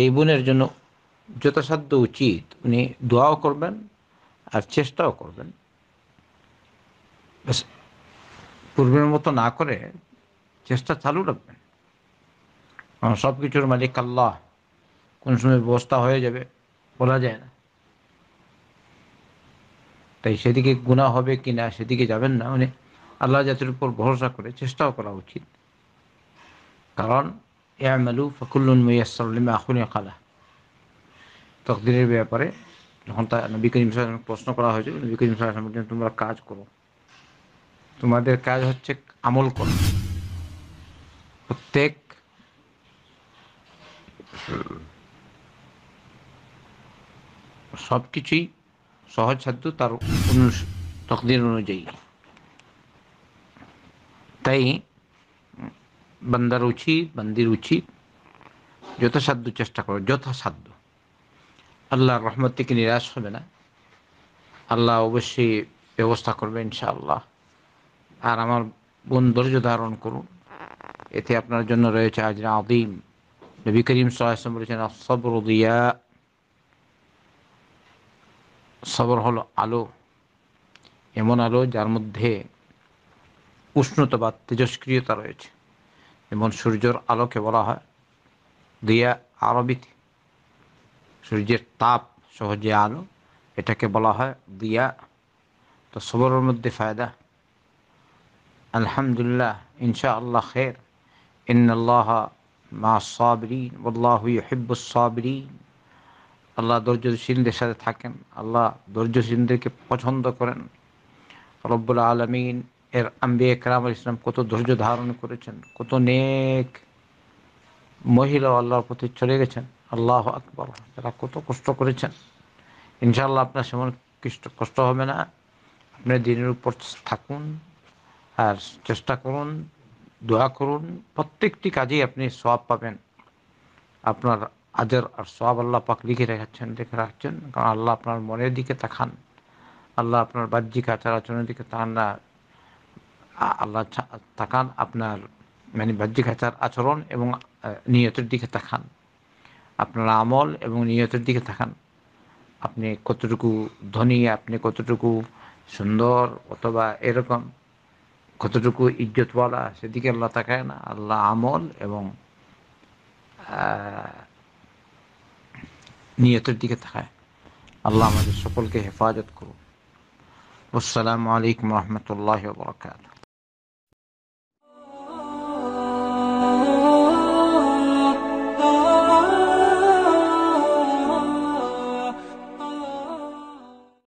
এই বোনের জন্য যথাসাধ্য উচিত উনি দোয়াও করবেন আর চেষ্টাও করবেন পূর্বের মতো না করে চেষ্টা চালু রাখবেন সব কিছুর মালিক আল্লাহ কোন সময় ব্যবস্থা হয়ে যাবে বলা যায় না তাই সেদিকে গুণা হবে কি না সেদিকে যাবেন না মানে আল্লাহ জাতির উপর ভরসা করে চেষ্টাও করা উচিত কারণ এমালু ফকুল্লুন মুয়াসর লিমা খুলিয়া কালা তকদিরের ব্যাপারে যখন তা নবী করিম সাল্লাম প্রশ্ন করা হয়েছে নবী করিম সাল্লাম তোমরা কাজ করো তোমাদের কাজ হচ্ছে আমল করো প্রত্যেক সব কিছুই সাধ্য তার তকদির অনুযায়ী তাই বান্দার উচিত বান্দির উচিত যথাসাধ্য চেষ্টা করো যথাসাধ্য আল্লাহর রহমত থেকে নিরাশ হবে না আল্লাহ অবশ্যই ব্যবস্থা করবে ইনশাআল্লাহ আর আমার বোন ধৈর্য ধারণ করুন এতে আপনার জন্য রয়েছে আজরা আদিম নবী করিম সাল্লাম বলেছেন সবর দিয়া সবর হলো আলো এমন আলো যার মধ্যে উষ্ণতা বা তেজস্ক্রিয়তা রয়েছে যেমন সূর্যর আলোকে বলা হয় দিয়া আরবিতে সূর্যের তাপ সহজে আলো এটাকে বলা হয় দিয়া তো সবরের মধ্যে ফায়দা আলহামদুলিল্লাহ ইনশা আল্লাহ খের ইন্নআল্লাহ মা সাবরিন আল্লাহ হিব্বুস সাবরিন আল্লাহ ধৈর্যশীলদের সাথে থাকেন আল্লাহ ধৈর্যশীলদেরকে পছন্দ করেন রব্বুল আলমিন এর আম্বি একরাম ইসলাম কত ধৈর্য ধারণ করেছেন কত নেক মহিলা আল্লাহর প্রতি চলে গেছেন আল্লাহ আকবর তারা কত কষ্ট করেছেন ইনশাল্লাহ আপনার সেমন কষ্ট হবে না আপনি দিনের উপর থাকুন আর চেষ্টা করুন দোয়া করুন প্রত্যেকটি কাজেই আপনি সব পাবেন আপনার আজের আর সব আল্লাহ পাক লিখে রেখেছেন দেখে রাখছেন কারণ আল্লাহ আপনার মনের দিকে তাকান আল্লাহ আপনার বাহ্যিক আচার আচরণের দিকে তাহান না আল্লাহ তাকান আপনার মানে বাহ্যিক আচার আচরণ এবং নিয়তের দিকে তাকান আপনার আমল এবং নিয়তের দিকে থাকান আপনি কতটুকু ধনী আপনি কতটুকু সুন্দর অথবা এরকম কতটুকু ইজ্জতওয়ালা সেদিকে আল্লাহ তাকায় না আল্লাহ আমল এবং নিয়তের দিকে থাকায় আল্লাহ আমাদের সকলকে হেফাজত করুন আসসালামু আলাইকুম রহমতুল্লাহ বরকাত